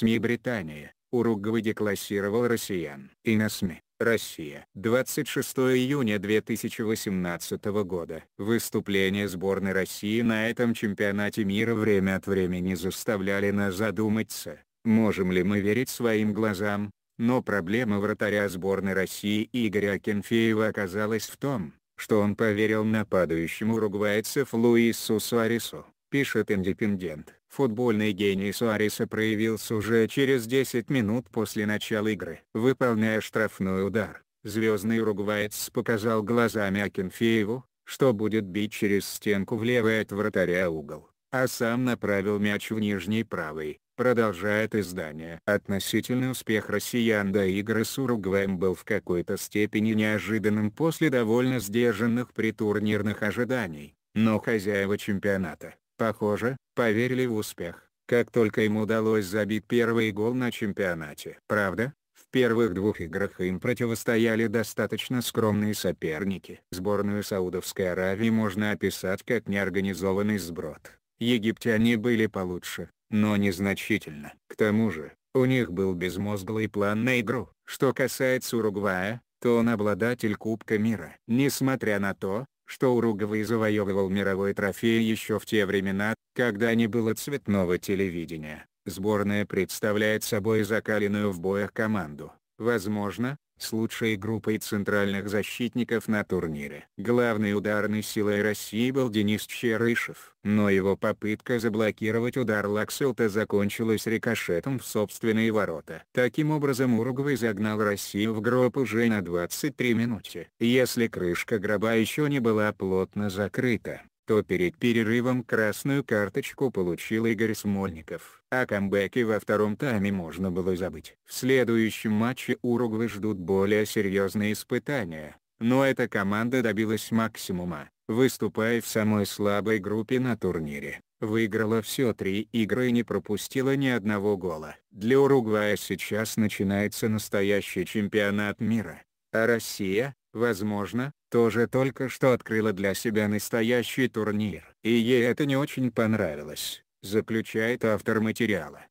СМИ Британия, Уругвай деклассировал россиян. И на СМИ, Россия. 26 июня 2018 года. Выступления сборной России на этом чемпионате мира время от времени заставляли нас задуматься, можем ли мы верить своим глазам, но проблема вратаря сборной России Игоря Кенфеева оказалась в том, что он поверил нападающему уругвайцев Луису Суаресу, пишет Индепендент. Футбольный гений Суареса проявился уже через 10 минут после начала игры. Выполняя штрафной удар, звездный уругваец показал глазами Акинфееву, что будет бить через стенку влево от вратаря угол, а сам направил мяч в нижний правый, продолжает издание. Относительный успех россиян до игры с Уругваем был в какой-то степени неожиданным после довольно сдержанных притурнирных ожиданий, но хозяева чемпионата, похоже, поверили в успех, как только им удалось забить первый гол на чемпионате. Правда, в первых двух играх им противостояли достаточно скромные соперники. Сборную Саудовской Аравии можно описать как неорганизованный сброд. Египтяне были получше, но незначительно. К тому же, у них был безмозглый план на игру. Что касается Уругвая, то он обладатель Кубка мира. Несмотря на то, что Уругвай завоевывал мировой трофей еще в те времена, когда не было цветного телевидения. Сборная представляет собой закаленную в боях команду, возможно, с лучшей группой центральных защитников на турнире. Главной ударной силой России был Денис Черышев. Но его попытка заблокировать удар Лакселта закончилась рикошетом в собственные ворота. Таким образом Уругвай загнал Россию в гроб уже на 23 минуте. Если крышка гроба еще не была плотно закрыта, то перед перерывом красную карточку получил Игорь Смольников. О а камбэке во втором тайме можно было забыть. В следующем матче Уругвы ждут более серьезные испытания, но эта команда добилась максимума, выступая в самой слабой группе на турнире. Выиграла все три игры и не пропустила ни одного гола. Для Уругвая сейчас начинается настоящий чемпионат мира. А Россия, возможно, тоже только что открыла для себя настоящий турнир. И ей это не очень понравилось, заключает автор материала.